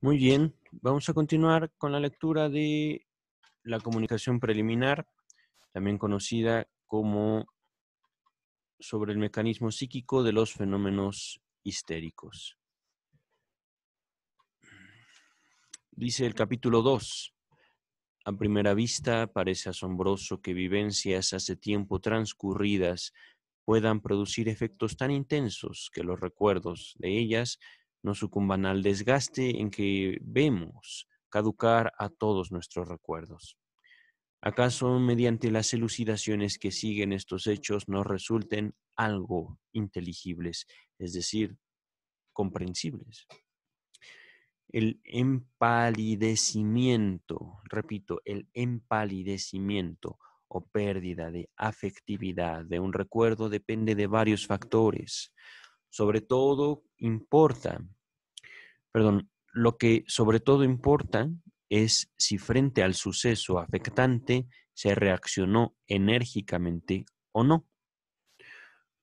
Muy bien, vamos a continuar con la lectura de la comunicación preliminar, también conocida como sobre el mecanismo psíquico de los fenómenos histéricos. Dice el capítulo 2. A primera vista parece asombroso que vivencias hace tiempo transcurridas puedan producir efectos tan intensos que los recuerdos de ellas no sucumban al desgaste en que vemos caducar a todos nuestros recuerdos. ¿Acaso mediante las elucidaciones que siguen estos hechos nos resulten algo inteligibles, es decir, comprensibles? El empalidecimiento, repito, el empalidecimiento o pérdida de afectividad de un recuerdo depende de varios factores, sobre todo importa, perdón, lo que sobre todo importa es si frente al suceso afectante se reaccionó enérgicamente o no.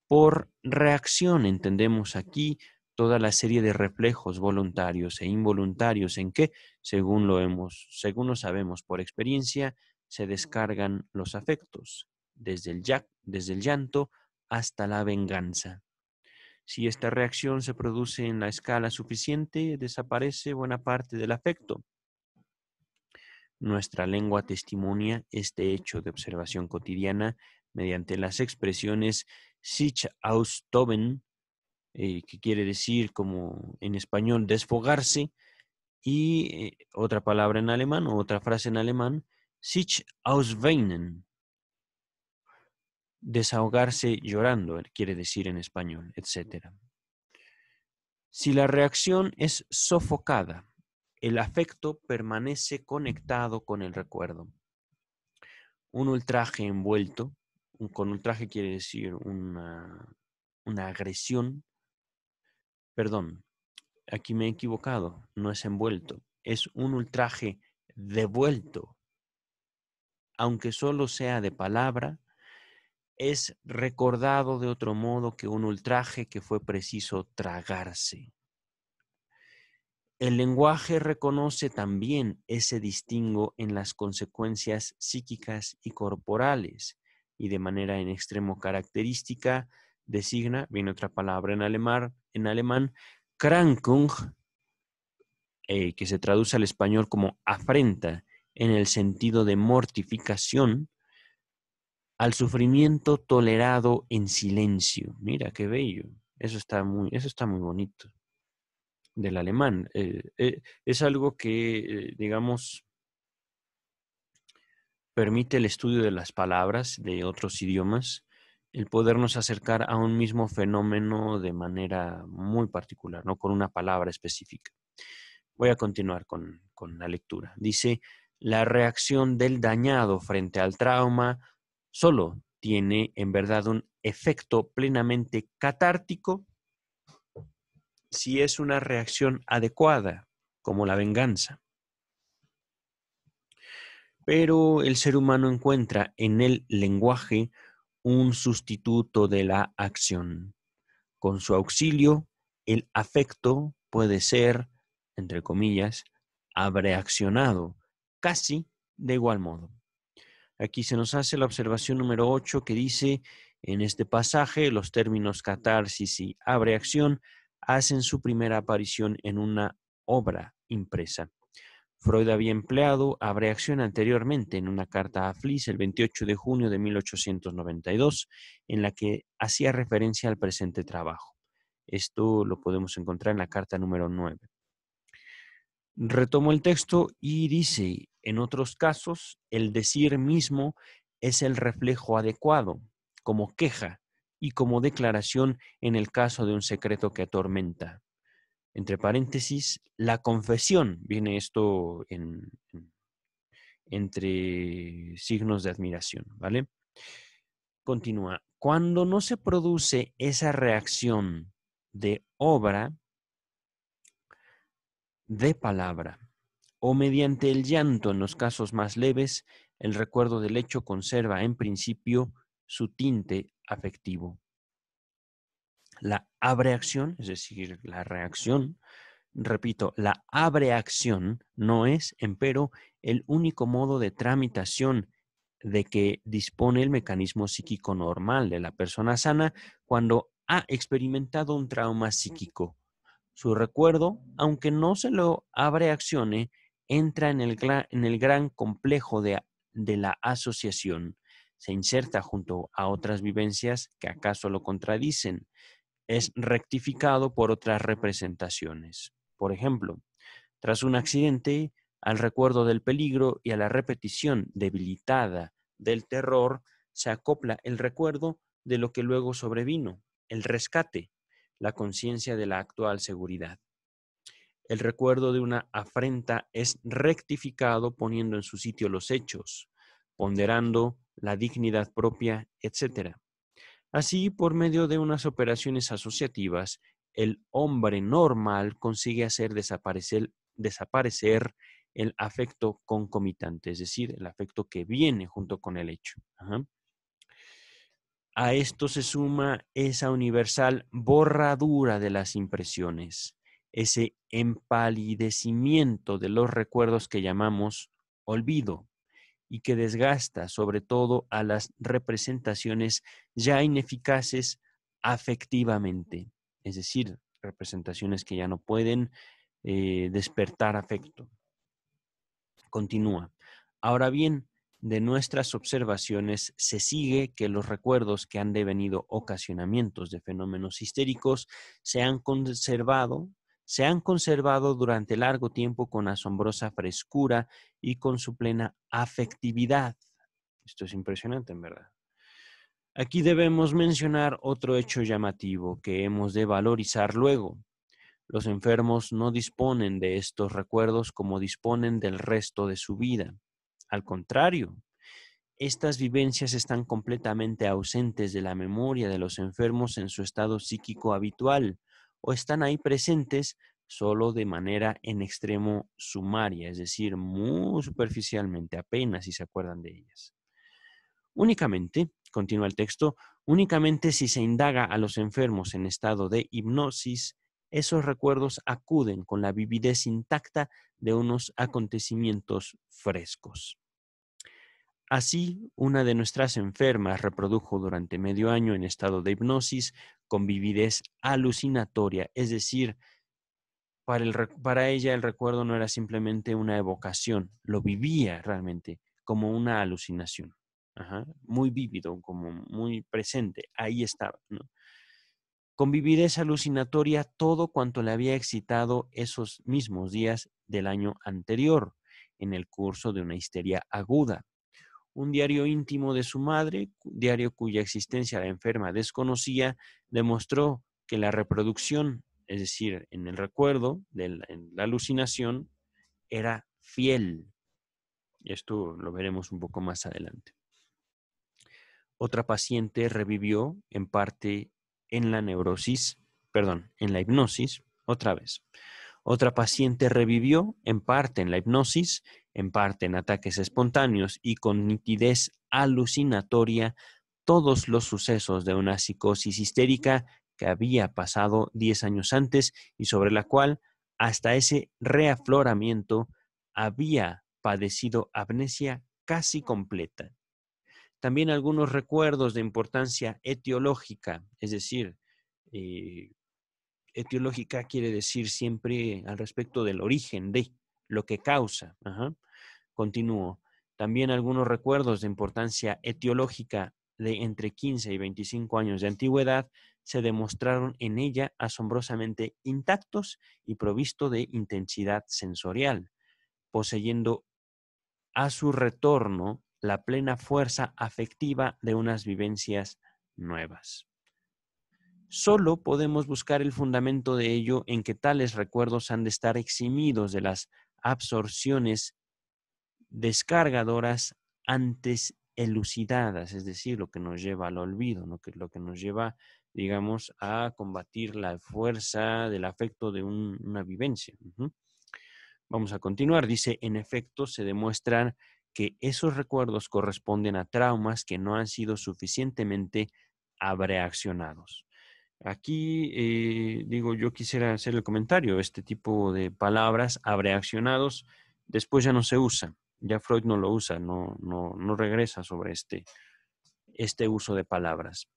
Por reacción entendemos aquí toda la serie de reflejos voluntarios e involuntarios en que, según lo hemos, según lo sabemos por experiencia, se descargan los afectos, desde el, desde el llanto hasta la venganza. Si esta reacción se produce en la escala suficiente, desaparece buena parte del afecto. Nuestra lengua testimonia este hecho de observación cotidiana mediante las expresiones sich aus eh, que quiere decir como en español desfogarse, y eh, otra palabra en alemán o otra frase en alemán, sich ausweinen, desahogarse llorando, quiere decir en español, etc. Si la reacción es sofocada, el afecto permanece conectado con el recuerdo. Un ultraje envuelto, con ultraje quiere decir una, una agresión, perdón, aquí me he equivocado, no es envuelto, es un ultraje devuelto, aunque solo sea de palabra, es recordado de otro modo que un ultraje que fue preciso tragarse. El lenguaje reconoce también ese distingo en las consecuencias psíquicas y corporales y de manera en extremo característica designa, viene otra palabra en alemán, en Krankung, eh, que se traduce al español como afrenta en el sentido de mortificación, al sufrimiento tolerado en silencio. Mira, qué bello. Eso está muy, eso está muy bonito del alemán. Eh, eh, es algo que, eh, digamos, permite el estudio de las palabras de otros idiomas, el podernos acercar a un mismo fenómeno de manera muy particular, no con una palabra específica. Voy a continuar con, con la lectura. Dice, la reacción del dañado frente al trauma solo tiene en verdad un efecto plenamente catártico si es una reacción adecuada, como la venganza. Pero el ser humano encuentra en el lenguaje un sustituto de la acción. Con su auxilio, el afecto puede ser, entre comillas, abreaccionado, casi de igual modo. Aquí se nos hace la observación número 8 que dice en este pasaje los términos catarsis y abreacción hacen su primera aparición en una obra impresa. Freud había empleado abreacción anteriormente en una carta a Fliss el 28 de junio de 1892 en la que hacía referencia al presente trabajo. Esto lo podemos encontrar en la carta número 9. Retomo el texto y dice, en otros casos, el decir mismo es el reflejo adecuado, como queja y como declaración en el caso de un secreto que atormenta. Entre paréntesis, la confesión, viene esto entre signos de admiración, ¿vale? Continúa. Cuando no se produce esa reacción de obra, de palabra, o mediante el llanto en los casos más leves, el recuerdo del hecho conserva en principio su tinte afectivo. La abreacción, es decir, la reacción, repito, la abreacción no es, empero, el único modo de tramitación de que dispone el mecanismo psíquico normal de la persona sana cuando ha experimentado un trauma psíquico. Su recuerdo, aunque no se lo abreaccione, entra en el, gran complejo de la asociación, se inserta junto a otras vivencias que acaso lo contradicen, es rectificado por otras representaciones. Por ejemplo, tras un accidente, al recuerdo del peligro y a la repetición debilitada del terror, se acopla el recuerdo de lo que luego sobrevino, el rescate, la conciencia de la actual seguridad. El recuerdo de una afrenta es rectificado poniendo en su sitio los hechos, ponderando la dignidad propia, etc. Así, por medio de unas operaciones asociativas, el hombre normal consigue hacer desaparecer, desaparecer el afecto concomitante, es decir, el afecto que viene junto con el hecho. A esto se suma esa universal borradura de las impresiones, ese empalidecimiento de los recuerdos que llamamos olvido y que desgasta sobre todo a las representaciones ya ineficaces afectivamente, es decir, representaciones que ya no pueden eh, despertar afecto. Continúa. Ahora bien, de nuestras observaciones se sigue que los recuerdos que han devenido ocasionamientos de fenómenos histéricos se han conservado se han conservado durante largo tiempo con asombrosa frescura y con su plena afectividad. Esto es impresionante, en verdad. Aquí debemos mencionar otro hecho llamativo que hemos de valorizar luego. Los enfermos no disponen de estos recuerdos como disponen del resto de su vida. Al contrario, estas vivencias están completamente ausentes de la memoria de los enfermos en su estado psíquico habitual, o están ahí presentes solo de manera en extremo sumaria, es decir, muy superficialmente, apenas si se acuerdan de ellas. Únicamente, continúa el texto, únicamente si se indaga a los enfermos en estado de hipnosis, esos recuerdos acuden con la vividez intacta de unos acontecimientos frescos. Así, una de nuestras enfermas reprodujo durante medio año en estado de hipnosis con alucinatoria, es decir, para, ella el recuerdo no era simplemente una evocación, lo vivía realmente como una alucinación, muy vívido, como muy presente, ahí estaba. ¿no? Con alucinatoria todo cuanto le había excitado esos mismos días del año anterior, en el curso de una histeria aguda. Un diario íntimo de su madre, diario cuya existencia la enferma desconocía, demostró que la reproducción, es decir, en el recuerdo, de la, en la alucinación, era fiel. Esto lo veremos un poco más adelante. Otra paciente revivió en parte en la neurosis, perdón, en la hipnosis, otra vez. Otra paciente revivió en parte en la hipnosis, en parte en ataques espontáneos y con nitidez alucinatoria todos los sucesos de una psicosis histérica que había pasado 10 años antes y sobre la cual hasta ese reafloramiento había padecido amnesia casi completa. También algunos recuerdos de importancia etiológica, es decir, eh, etiológica quiere decir siempre al respecto del origen de lo que causa. Continúo. También algunos recuerdos de importancia etiológica de entre 15 y 25 años de antigüedad se demostraron en ella asombrosamente intactos y provisto de intensidad sensorial, poseyendo a su retorno la plena fuerza afectiva de unas vivencias nuevas. Solo podemos buscar el fundamento de ello en que tales recuerdos han de estar eximidos de las absorciones descargadoras antes elucidadas, es decir, lo que nos lleva al olvido, que lo que nos lleva, digamos, a combatir la fuerza del afecto de una vivencia. Vamos a continuar. Dice, en efecto, se demuestran que esos recuerdos corresponden a traumas que no han sido suficientemente abreaccionados. Aquí, eh, digo, yo quisiera hacer el comentario, este tipo de palabras, abreaccionados, después ya no se usan ya Freud no lo usa, no, regresa sobre este, este uso de palabras.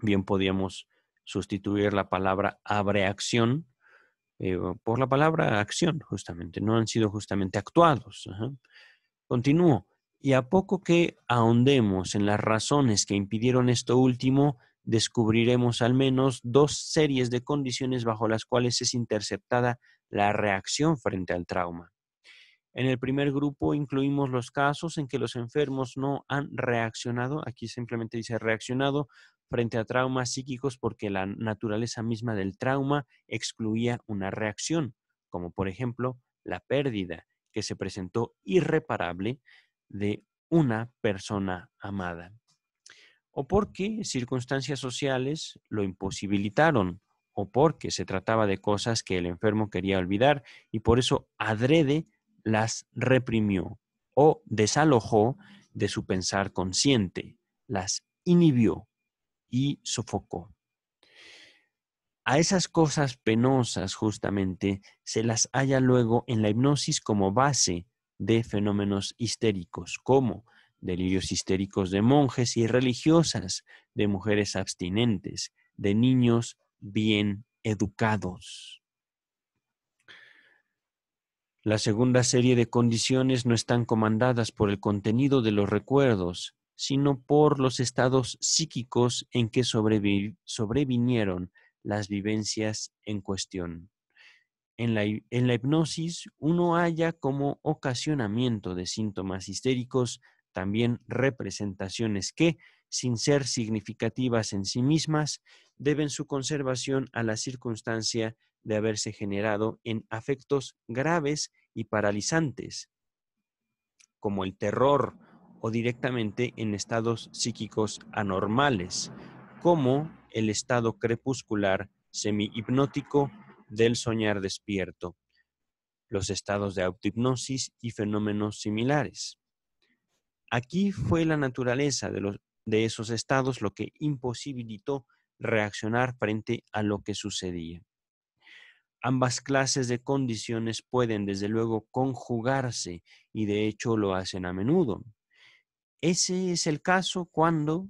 Bien podíamos sustituir la palabra abreacción eh, por la palabra acción, justamente. No han sido justamente actuados. Continúo. Y a poco que ahondemos en las razones que impidieron esto último, descubriremos al menos dos series de condiciones bajo las cuales es interceptada la reacción frente al trauma. En el primer grupo incluimos los casos en que los enfermos no han reaccionado, aquí simplemente dice reaccionado frente a traumas psíquicos porque la naturaleza misma del trauma excluía una reacción, como por ejemplo la pérdida que se presentó irreparable de una persona amada, o porque circunstancias sociales lo imposibilitaron, o porque se trataba de cosas que el enfermo quería olvidar y por eso adrede las reprimió o desalojó de su pensar consciente, las inhibió y sofocó. A esas cosas penosas justamente se las halla luego en la hipnosis como base de fenómenos histéricos, como delirios histéricos de monjes y religiosas, de mujeres abstinentes, de niños bien educados. La segunda serie de condiciones no están comandadas por el contenido de los recuerdos, sino por los estados psíquicos en que sobrevinieron las vivencias en cuestión. En la, en la hipnosis uno halla como ocasionamiento de síntomas histéricos también representaciones que, sin ser significativas en sí mismas, deben su conservación a la circunstancia de haberse generado en afectos graves y paralizantes, como el terror o directamente en estados psíquicos anormales, como el estado crepuscular semi hipnótico del soñar despierto, los estados de autohipnosis y fenómenos similares. Aquí fue la naturaleza de, los, de esos estados lo que imposibilitó reaccionar frente a lo que sucedía. Ambas clases de condiciones pueden, desde luego, conjugarse y de hecho lo hacen a menudo. Ese es el caso cuando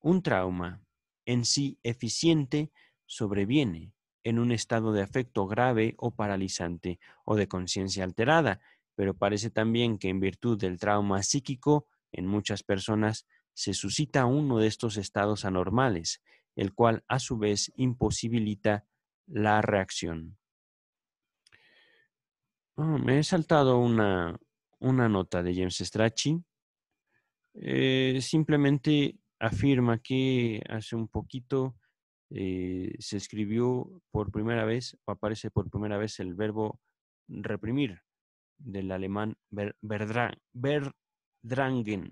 un trauma en sí eficiente sobreviene en un estado de afecto grave o paralizante o de conciencia alterada, pero parece también que en virtud del trauma psíquico en muchas personas se suscita uno de estos estados anormales el cual a su vez imposibilita la reacción. Ah, me he saltado una, nota de James Strachey. Eh, simplemente afirma que hace un poquito eh, se escribió por primera vez, o aparece por primera vez el verbo reprimir del alemán verdrangen,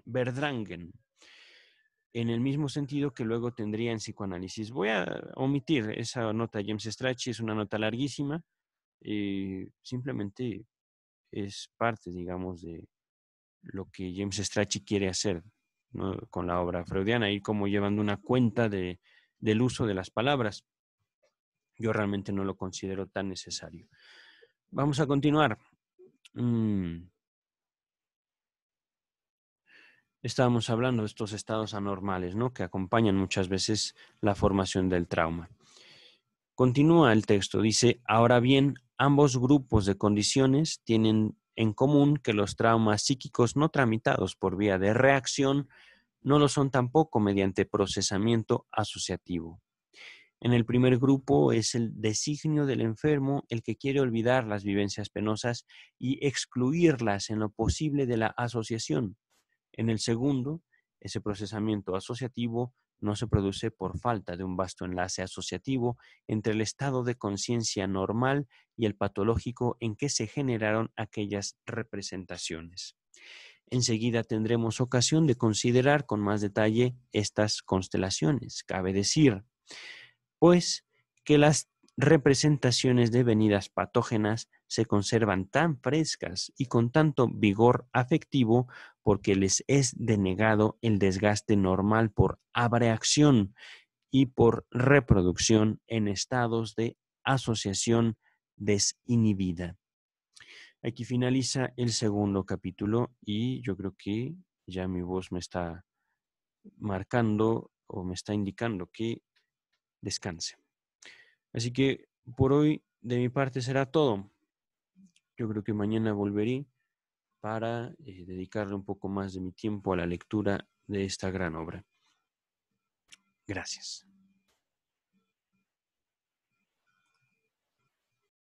verdrangen, en el mismo sentido que luego tendría en psicoanálisis. Voy a omitir esa nota James Strachey, es una nota larguísima, y eh, simplemente es parte, digamos, de lo que James Strachey quiere hacer con la obra freudiana, y como llevando una cuenta del uso de las palabras. Yo realmente no lo considero tan necesario. Vamos a continuar. Mm, estábamos hablando de estos estados anormales, ¿no? Que acompañan muchas veces la formación del trauma. Continúa el texto, dice, ahora bien, ambos grupos de condiciones tienen en común que los traumas psíquicos no tramitados por vía de reacción no lo son tampoco mediante procesamiento asociativo. En el primer grupo es el designio del enfermo el que quiere olvidar las vivencias penosas y excluirlas en lo posible de la asociación. En el segundo, ese procesamiento asociativo no se produce por falta de un vasto enlace asociativo entre el estado de conciencia normal y el patológico en que se generaron aquellas representaciones. Enseguida tendremos ocasión de considerar con más detalle estas constelaciones. Cabe decir, pues, que las representaciones de venidas patógenas se conservan tan frescas y con tanto vigor afectivo porque les es denegado el desgaste normal por abreacción y por reproducción en estados de asociación desinhibida. Aquí finaliza el segundo capítulo y yo creo que ya mi voz me está marcando o me está indicando que descanse. Así que por hoy de mi parte será todo. Yo creo que mañana volveré para eh, dedicarle un poco más de mi tiempo a la lectura de esta gran obra. Gracias.